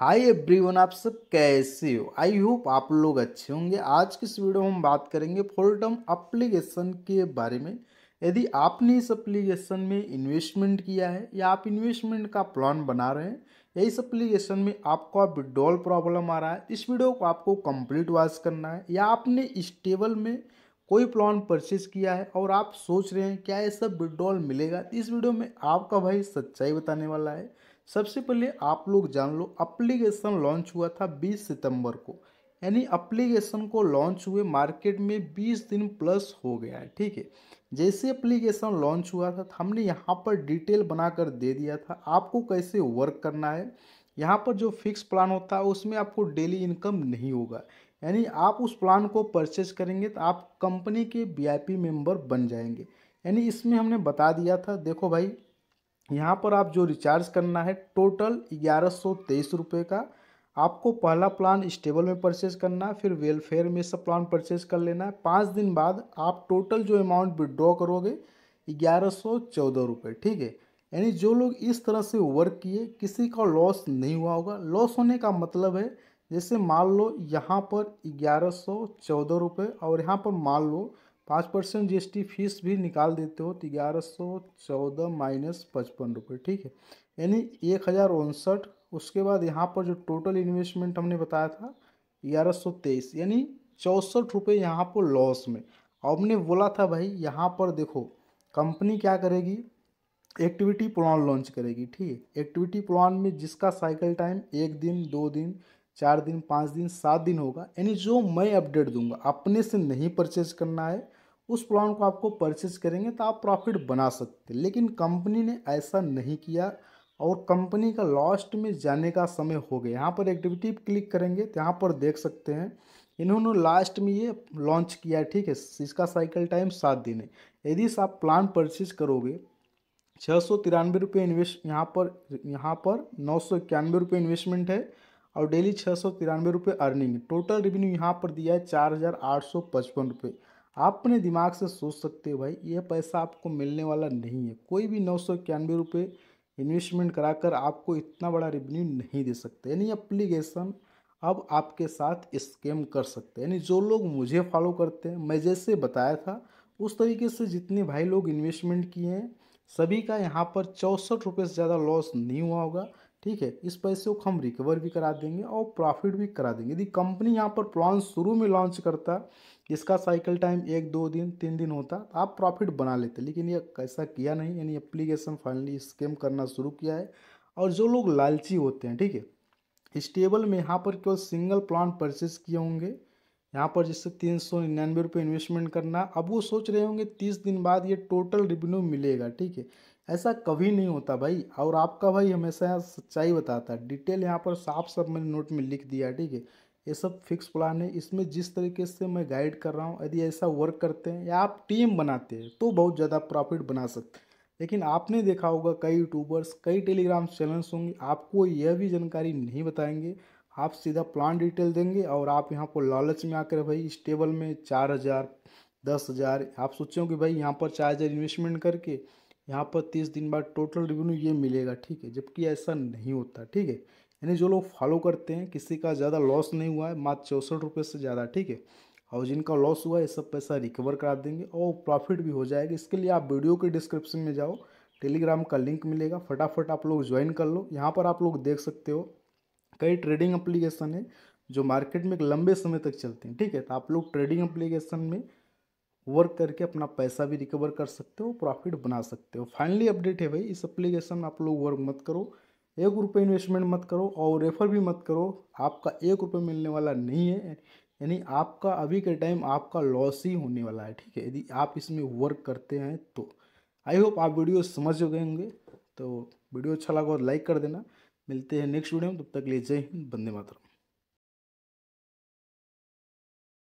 hi everyone आप सब कैसे हो आई होप आप लोग अच्छे होंगे आज की इस वीडियो में हम बात करेंगे फुल टर्म अप्लीकेशन के बारे में यदि आपने इस अप्लीकेशन में इन्वेस्टमेंट किया है या आप इन्वेस्टमेंट का प्लान बना रहे हैं या इस एप्लीकेशन में आपका विड्रॉल प्रॉब्लम आ रहा है इस वीडियो को आपको कंप्लीट वॉच करना है या आपने स्टेबल में कोई प्लान परचेज किया है और आप सोच रहे हैं क्या ये सब विड्रॉल मिलेगा इस वीडियो में आपका भाई सच्चाई बताने वाला है सबसे पहले आप लोग जान लो अप्लीकेशन लॉन्च हुआ था 20 सितंबर को यानी अप्लीकेशन को लॉन्च हुए मार्केट में 20 दिन प्लस हो गया है ठीक है जैसे अप्लीकेशन लॉन्च हुआ था तो हमने यहाँ पर डिटेल बनाकर दे दिया था आपको कैसे वर्क करना है यहाँ पर जो फिक्स प्लान होता है उसमें आपको डेली इनकम नहीं होगा यानी आप उस प्लान को परचेज करेंगे तो आप कंपनी के वी मेंबर बन जाएंगे यानी इसमें हमने बता दिया था देखो भाई यहाँ पर आप जो रिचार्ज करना है टोटल ग्यारह सौ तेईस रुपये का आपको पहला प्लान स्टेबल में परचेज करना फिर वेलफेयर में सब प्लान परचेज कर लेना है पाँच दिन बाद आप टोटल जो अमाउंट विड्रॉ करोगे ग्यारह सौ चौदह रुपये ठीक है यानी जो लोग इस तरह से वर्क किए किसी का लॉस नहीं हुआ होगा लॉस होने का मतलब है जैसे मान लो यहाँ पर ग्यारह सौ चौदह रुपये और यहाँ पर मान लो पाँच percent G S T fees भी निकाल देते हो तो ग्यारह सौ चौदह माइनस पचपन रुपये ठीक है यानी एक हज़ार उनसठ उसके बाद यहाँ पर जो टोटल इन्वेस्टमेंट हमने बताया था ग्यारह सौ तेईस यानी चौंसठ रुपये यहाँ पर लॉस में और हमने बोला था भाई यहाँ पर देखो कंपनी क्या करेगी एक्टिविटी प्लान लॉन्च करेगी ठीक है एक्टिविटी प्लान में जिसका साइकिल टाइम एक दिन दो दिन चार दिन पाँच दिन सात दिन होगा यानी जो मैं अपडेट दूंगा अपने से नहीं परचेज करना है उस प्लान को आपको परचेज करेंगे तो आप प्रॉफिट बना सकते लेकिन कंपनी ने ऐसा नहीं किया और कंपनी का लास्ट में जाने का समय हो गया यहाँ पर एक्टिविटी क्लिक करेंगे तो यहाँ पर देख सकते हैं इन्होंने लास्ट में ये लॉन्च किया है ठीक है इसका साइकिल टाइम सात दिन है यदि आप प्लान परचेज करोगे छः सौ तिरानवे रुपये इन्वेस्ट यहाँ पर यहाँ पर नौ सौ इक्यानवे रुपये इन्वेस्टमेंट है और डेली छः सौ तिरानवे रुपये अर्निंग टोटल रेवेन्यू यहाँ पर दिया है चार हज़ार आठ सौ पचपन रुपये आप अपने दिमाग से सोच सकते हो भाई ये पैसा आपको मिलने वाला नहीं है कोई भी नौ सौ इक्यानवे रुपये इन्वेस्टमेंट कराकर आपको इतना बड़ा रेवेन्यू नहीं दे सकते यानी अप्लीकेशन अब आपके साथ स्कैम कर सकते हैं यानी जो लोग मुझे फॉलो करते हैं मैं जैसे बताया था उस तरीके से जितने भाई लोग इन्वेस्टमेंट किए हैं सभी का यहाँ पर चौंसठ रुपये से ज़्यादा लॉस नहीं हुआ होगा ठीक है इस पैसे को हम रिकवर भी करा देंगे और प्रॉफिट भी करा देंगे यदि कंपनी यहाँ पर प्लान शुरू में लॉन्च करता इसका साइकिल टाइम एक दो दिन तीन दिन होता तो आप प्रॉफिट बना लेते लेकिन ये ऐसा किया नहीं यानी एप्लीकेशन फाइनली स्केम करना शुरू किया है और जो लोग लालची होते हैं ठीक है स्टेबल में यहाँ पर केवल सिंगल प्लान परचेज किए होंगे यहाँ पर जिससे तीन सौ निन्यानवे रुपये इन्वेस्टमेंट करना अब वो सोच रहे होंगे तीस दिन बाद ये टोटल रिवेन्यू मिलेगा ठीक है ऐसा कभी नहीं होता भाई और आपका भाई हमेशा सच्चाई बताता है डिटेल यहाँ पर साफ साफ मैंने नोट में लिख दिया ठीक है ये सब फिक्स प्लान है इसमें जिस तरीके से मैं गाइड कर रहा हूँ यदि ऐसा वर्क करते हैं या आप टीम बनाते हैं तो बहुत ज़्यादा प्रॉफिट बना सकते हैं लेकिन आपने देखा होगा कई यूट्यूबर्स कई टेलीग्राम चैनल्स होंगे आपको यह भी जानकारी नहीं बताएंगे आप सीधा प्लान डिटेल देंगे और आप यहाँ पर लालच में आकर भाई इस टेबल में चार हज़ार दस हज़ार आप सोचे कि भाई यहाँ पर चार हज़ार इन्वेस्टमेंट करके यहाँ पर तीस दिन बाद टोटल रिवेन्यू ये मिलेगा ठीक है जबकि ऐसा नहीं होता ठीक है यानी जो लोग फॉलो करते हैं किसी का ज़्यादा लॉस नहीं हुआ है मात्र चौंसठ रुपये से ज़्यादा ठीक है और जिनका लॉस हुआ है सब पैसा रिकवर करा देंगे और प्रॉफिट भी हो जाएगा इसके लिए आप वीडियो के डिस्क्रिप्शन में जाओ टेलीग्राम का लिंक मिलेगा फटाफट आप लोग ज्वाइन कर लो यहाँ पर आप लोग देख सकते हो कई ट्रेडिंग एप्लीकेशन है जो मार्केट में एक लंबे समय तक चलते हैं ठीक है तो आप लोग ट्रेडिंग एप्लीकेशन में वर्क करके अपना पैसा भी रिकवर कर सकते हो प्रॉफिट बना सकते हो फाइनली अपडेट है भाई इस एप्लीकेशन में आप लोग वर्क मत करो एक रुपये इन्वेस्टमेंट मत करो और रेफर भी मत करो आपका एक रुपये मिलने वाला नहीं है यानी आपका अभी के टाइम आपका लॉस ही होने वाला है ठीक है यदि आप इसमें वर्क करते हैं तो आई होप आप वीडियो समझ गए होंगे तो वीडियो अच्छा लगा और लाइक तो कर देना मिलते हैं नेक्स्ट वीडियो में तब तक लिए जय हिंद बंदे मातरम